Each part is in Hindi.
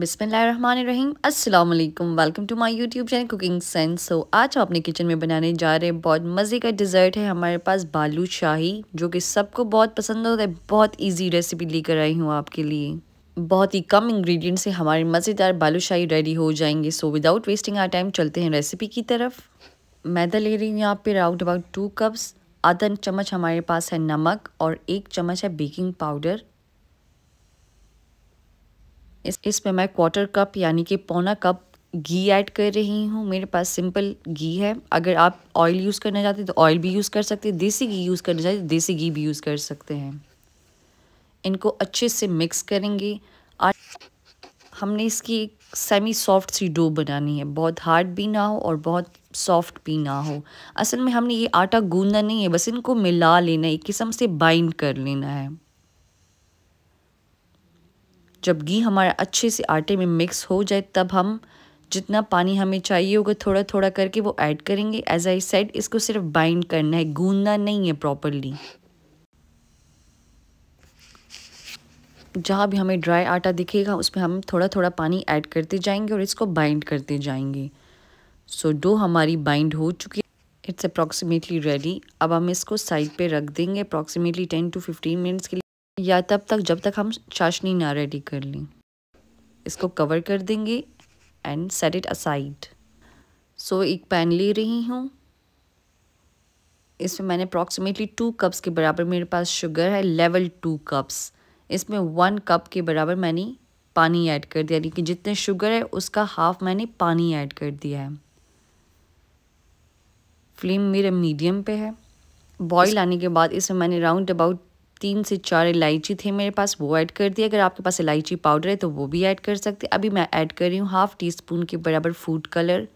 बिसमीम अल्लाम welcome to my YouTube channel cooking sense so आज हम अपने किचन में बनाने जा रहे हैं बहुत मज़े का डिज़र्ट है हमारे पास बालू शाही जो कि सबको बहुत पसंद होता है बहुत इजी रेसिपी लेकर आई हूँ आपके लिए बहुत ही कम इंग्रेडिएंट से हमारे मज़ेदार बालू शाही रेडी हो जाएंगे so without wasting our time चलते हैं रेसिपी की तरफ मैदा ले रही हूँ यहाँ पे राउंड अबाउट टू कप्स आधा चम्मच हमारे पास है नमक और एक चम्मच है बेकिंग पाउडर इस इसमें मैं क्वार्टर कप यानी कि पौना कप घी ऐड कर रही हूँ मेरे पास सिंपल घी है अगर आप ऑयल यूज़ करना चाहते हैं तो ऑयल भी यूज़ कर सकते हैं देसी घी यूज़ करना चाहते हैं तो देसी घी भी यूज़ कर सकते हैं इनको अच्छे से मिक्स करेंगे आज हमने इसकी एक सेमी सॉफ्ट सी डो बनानी है बहुत हार्ड भी ना हो और बहुत सॉफ्ट भी ना हो असल में हमने ये आटा गूंदना नहीं है बस इनको मिला लेना है एक किस्म से बाइंड कर लेना है जब घी हमारा अच्छे से आटे में मिक्स हो जाए तब हम जितना पानी हमें चाहिए होगा थोड़ा थोड़ा करके वो ऐड करेंगे एज आई सेड इसको सिर्फ बाइंड करना है गूंदना नहीं है प्रॉपरली जहाँ भी हमें ड्राई आटा दिखेगा उसमें हम थोड़ा थोड़ा पानी ऐड करते जाएंगे और इसको बाइंड करते जाएंगे सो so, डो हमारी बाइंड हो चुकी है इट्स अप्रॉक्सीमेटली रेडी अब हम इसको साइड पे रख देंगे approximately ten to fifteen minutes के लिए या तब तक जब तक हम चाशनी ना रेडी कर लें इसको कवर कर देंगे and set it aside so एक पैन ले रही हूँ इसमें मैंने अप्रॉक्सीमेटली टू कप्स के बराबर मेरे पास शुगर है लेवल टू कप्स इसमें वन कप के बराबर मैंने पानी ऐड कर दिया यानी कि जितने शुगर है उसका हाफ मैंने पानी ऐड कर दिया है फ्लेम मेरा मीडियम पे है बॉईल आने के बाद इसमें मैंने राउंड अबाउट तीन से चार इलायची थे मेरे पास वो ऐड कर दिया अगर आपके पास इलायची पाउडर है तो वो भी ऐड कर सकते अभी मैं ऐड कर रही हूँ हाफ़ टी स्पून के बराबर फूड कलर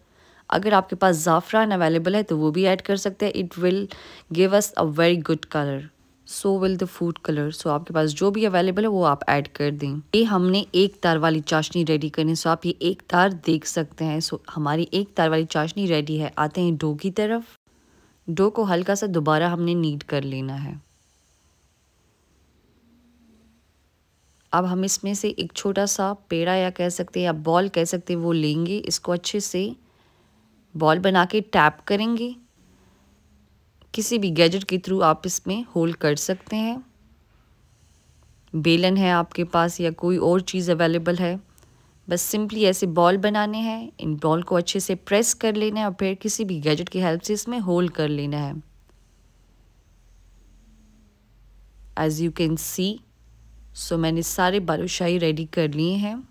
अगर आपके पास ज़ाफ़रान अवेलेबल है तो वो भी ऐड कर सकते हैं it will give us a very good colour so will the food colour so आपके पास जो भी अवेलेबल है वो आप ऐड कर दें ये हमने एक तार वाली चाशनी रेडी करनी है सो आप ये एक तार देख सकते हैं सो हमारी एक तार वाली चाशनी रेडी है आते हैं डो की तरफ डो को हल्का सा दोबारा हमने नीट कर लेना है अब हम इसमें से एक छोटा सा पेड़ा या कह सकते हैं या बॉल कह सकते हैं वो लेंगे इसको अच्छे से बॉल बना के टैप करेंगे किसी भी गैजेट के थ्रू आप इसमें होल्ड कर सकते हैं बेलन है आपके पास या कोई और चीज़ अवेलेबल है बस सिंपली ऐसे बॉल बनाने हैं इन बॉल को अच्छे से प्रेस कर लेना है और फिर किसी भी गैजेट की हेल्प से इसमें होल्ड कर लेना है as you can see so मैंने सारे बालूशाही रेडी कर लिए हैं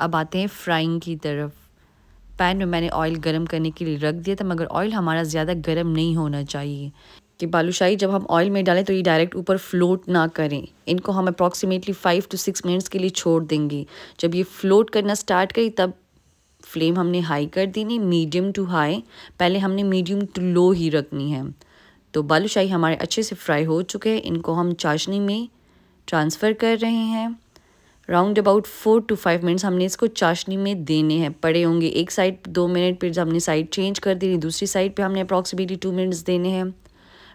अब आते हैं फ्राइंग की तरफ पैन में मैंने ऑयल गर्म करने के लिए रख दिया था मगर ऑयल हमारा ज़्यादा गर्म नहीं होना चाहिए कि बालूशाही जब हम ऑयल में डालें तो ये डायरेक्ट ऊपर फ्लोट ना करें इनको हम approximately five to six minutes के लिए छोड़ देंगे जब ये फ्लोट करना स्टार्ट करी तब फ्लेम हमने हाई कर देनी मीडियम टू हाई पहले हमने मीडियम टू लो ही रखनी है तो बालूशाही हमारे अच्छे से फ्राई हो चुके हैं इनको हम चाशनी में ट्रांसफ़र कर रहे हैं round about four to five minutes हमने इसको चाशनी में देने हैं पड़े होंगे एक साइड दो मिनट फिर हमने साइड चेंज कर देनी दूसरी साइड पे हमने अप्रॉक्सीमेटली टू मिनट्स देने हैं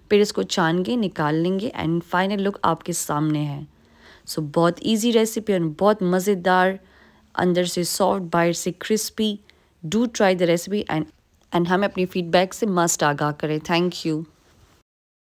फिर इसको छान के निकाल लेंगे एंड फाइनल लुक आपके सामने है सो so, बहुत ईजी रेसिपी और बहुत मज़ेदार अंदर से सॉफ्ट बाहर से crispy do try the recipe and and हमें अपनी फीडबैक से मस्ट आगाह करें थैंक यू